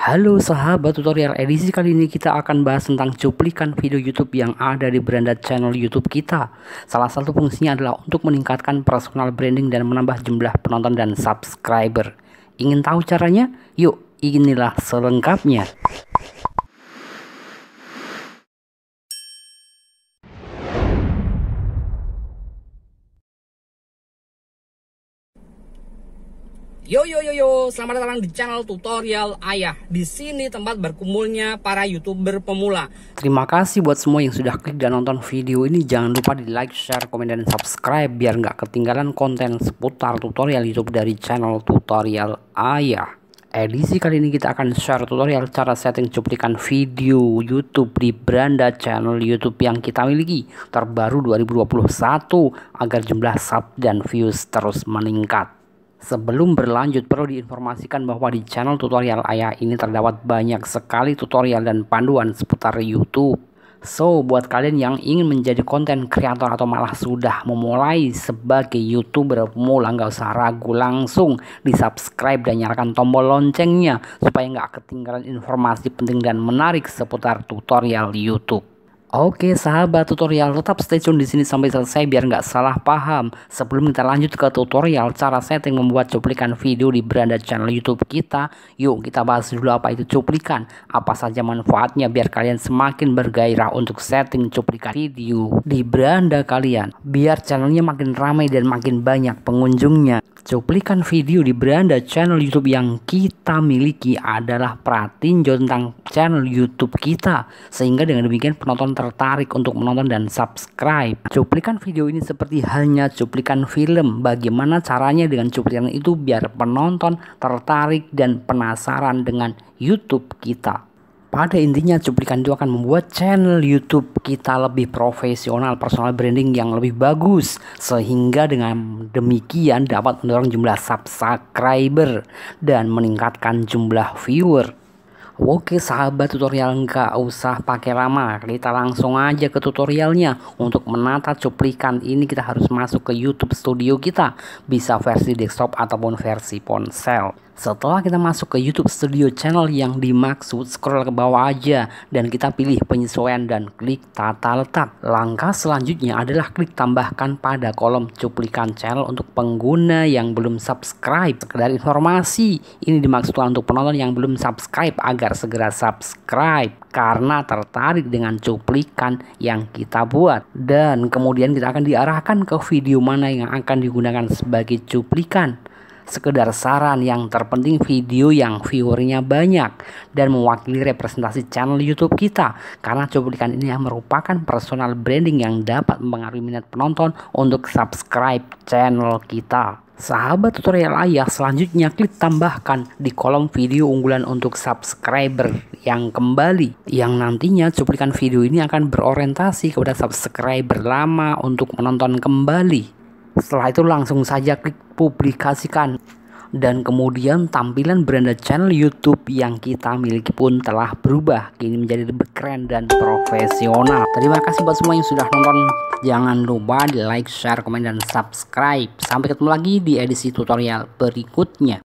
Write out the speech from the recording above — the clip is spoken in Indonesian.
Halo sahabat tutorial edisi kali ini kita akan bahas tentang cuplikan video YouTube yang ada di beranda channel YouTube kita. Salah satu fungsinya adalah untuk meningkatkan personal branding dan menambah jumlah penonton dan subscriber. Ingin tahu caranya? Yuk, inilah selengkapnya. Yo yo yo yo, selamat datang di channel tutorial Ayah. Di sini tempat berkumpulnya para YouTuber pemula. Terima kasih buat semua yang sudah klik dan nonton video ini. Jangan lupa di like, share, komen, dan subscribe biar nggak ketinggalan konten seputar tutorial YouTube dari channel tutorial Ayah. Edisi kali ini kita akan share tutorial cara setting cuplikan video YouTube di beranda channel YouTube yang kita miliki terbaru 2021 agar jumlah sub dan views terus meningkat. Sebelum berlanjut, perlu diinformasikan bahwa di channel tutorial ayah ini terdapat banyak sekali tutorial dan panduan seputar YouTube. So, buat kalian yang ingin menjadi konten kreator atau malah sudah memulai sebagai YouTuber pemula, nggak usah ragu langsung di subscribe dan nyalakan tombol loncengnya supaya nggak ketinggalan informasi penting dan menarik seputar tutorial YouTube. Oke sahabat tutorial tetap stay tune di sini sampai selesai biar nggak salah paham. Sebelum kita lanjut ke tutorial cara setting membuat cuplikan video di beranda channel YouTube kita, yuk kita bahas dulu apa itu cuplikan, apa saja manfaatnya biar kalian semakin bergairah untuk setting cuplikan video di beranda kalian, biar channelnya makin ramai dan makin banyak pengunjungnya. Cuplikan video di beranda channel YouTube yang kita miliki adalah pratinjau tentang channel YouTube kita, sehingga dengan demikian penonton tertarik untuk menonton dan subscribe. Cuplikan video ini seperti halnya cuplikan film, bagaimana caranya dengan cuplikan itu biar penonton tertarik dan penasaran dengan YouTube kita. Pada intinya cuplikan itu akan membuat channel YouTube kita lebih profesional, personal branding yang lebih bagus sehingga dengan demikian dapat mendorong jumlah subscriber dan meningkatkan jumlah viewer. Oke sahabat tutorial nggak usah pakai lama Kita langsung aja ke tutorialnya Untuk menata cuplikan ini kita harus masuk ke YouTube Studio kita Bisa versi desktop ataupun versi ponsel setelah kita masuk ke YouTube Studio channel yang dimaksud, scroll ke bawah aja dan kita pilih penyesuaian dan klik tata letak. Langkah selanjutnya adalah klik tambahkan pada kolom cuplikan channel untuk pengguna yang belum subscribe. Sekedar informasi, ini dimaksudkan untuk penonton yang belum subscribe agar agar segera subscribe karena tertarik dengan cuplikan yang kita buat. Dan kemudian kita akan diarahkan ke video mana yang akan digunakan sebagai cuplikan. Sekedar saran yang terpenting video yang viewernya banyak dan mewakili representasi channel YouTube kita karena cuplikan ini merupakan personal branding yang dapat mempengaruhi minat penonton untuk subscribe channel kita. Sahabat tutorial ayah, selanjutnya klik tambahkan di kolom video unggulan untuk subscriber yang kembali. Yang nantinya cuplikan video ini akan berorientasi kepada subscriber lama untuk menonton kembali. Setelah itu langsung saja klik publikasikan dan kemudian tampilan branded channel YouTube yang kita miliki pun telah berubah kini menjadi lebih keren dan profesional. Terima kasih buat semua yang sudah nonton. Jangan lupa di like, share, komen dan subscribe. Sampai ketemu lagi di edisi tutorial berikutnya.